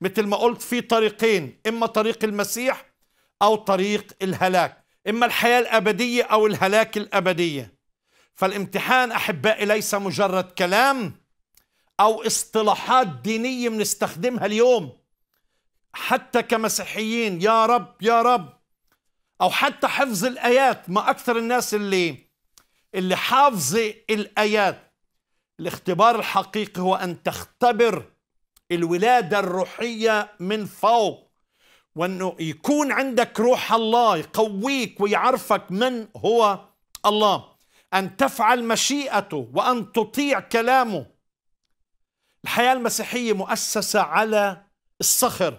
مثل ما قلت في طريقين إما طريق المسيح أو طريق الهلاك إما الحياة الأبدية أو الهلاك الأبدية فالامتحان أحبائي ليس مجرد كلام أو اصطلاحات دينية بنستخدمها اليوم حتى كمسيحيين يا رب يا رب أو حتى حفظ الآيات ما أكثر الناس اللي اللي حافظة الآيات الاختبار الحقيقي هو أن تختبر الولادة الروحية من فوق وأنه يكون عندك روح الله يقويك ويعرفك من هو الله أن تفعل مشيئته وأن تطيع كلامه الحياة المسيحية مؤسسة على الصخر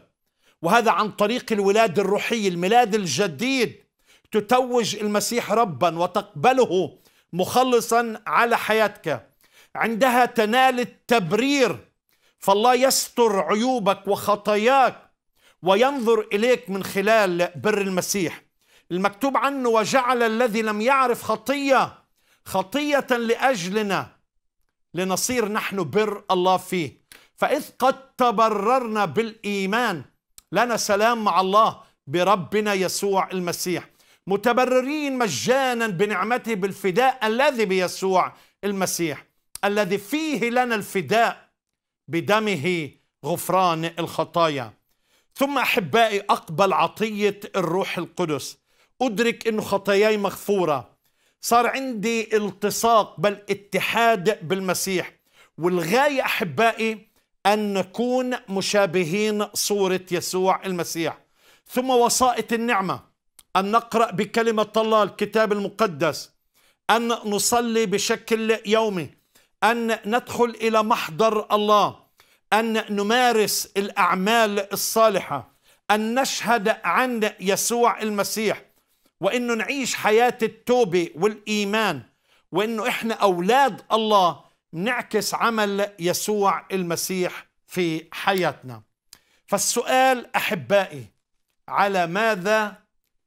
وهذا عن طريق الولادة الروحية الميلاد الجديد تتوج المسيح ربا وتقبله مخلصا على حياتك عندها تنال التبرير فالله يستر عيوبك وخطاياك وينظر إليك من خلال بر المسيح المكتوب عنه وجعل الذي لم يعرف خطية خطية لأجلنا لنصير نحن بر الله فيه فإذ قد تبررنا بالإيمان لنا سلام مع الله بربنا يسوع المسيح متبررين مجانا بنعمته بالفداء الذي بيسوع المسيح الذي فيه لنا الفداء بدمه غفران الخطايا ثم احبائي اقبل عطيه الروح القدس ادرك انه خطاياي مغفوره صار عندي التصاق بل اتحاد بالمسيح والغايه احبائي ان نكون مشابهين صوره يسوع المسيح ثم وسائط النعمه ان نقرا بكلمه الله الكتاب المقدس ان نصلي بشكل يومي أن ندخل إلى محضر الله أن نمارس الأعمال الصالحة أن نشهد عن يسوع المسيح وأنه نعيش حياة التوبة والإيمان وأنه إحنا أولاد الله نعكس عمل يسوع المسيح في حياتنا فالسؤال أحبائي على ماذا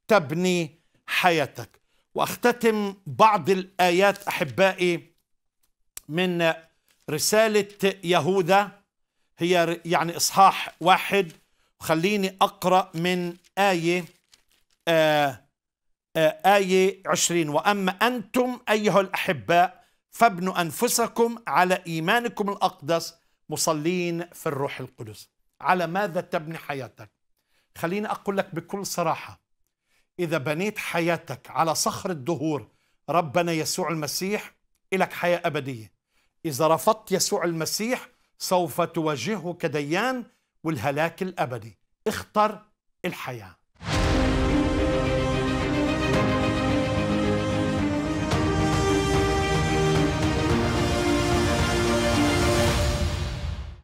تبني حياتك وأختتم بعض الآيات أحبائي من رسالة يهوذا هي يعني إصحاح واحد خليني أقرأ من آية آآ آه، آه، آية عشرين وأما أنتم أيها الأحباء فابنوا أنفسكم على إيمانكم الأقدس مصلين في الروح القدس على ماذا تبني حياتك خليني أقول لك بكل صراحة إذا بنيت حياتك على صخر الدهور ربنا يسوع المسيح إلك حياة أبدية إذا رفضت يسوع المسيح سوف تواجهه كديان والهلاك الأبدي اختر الحياه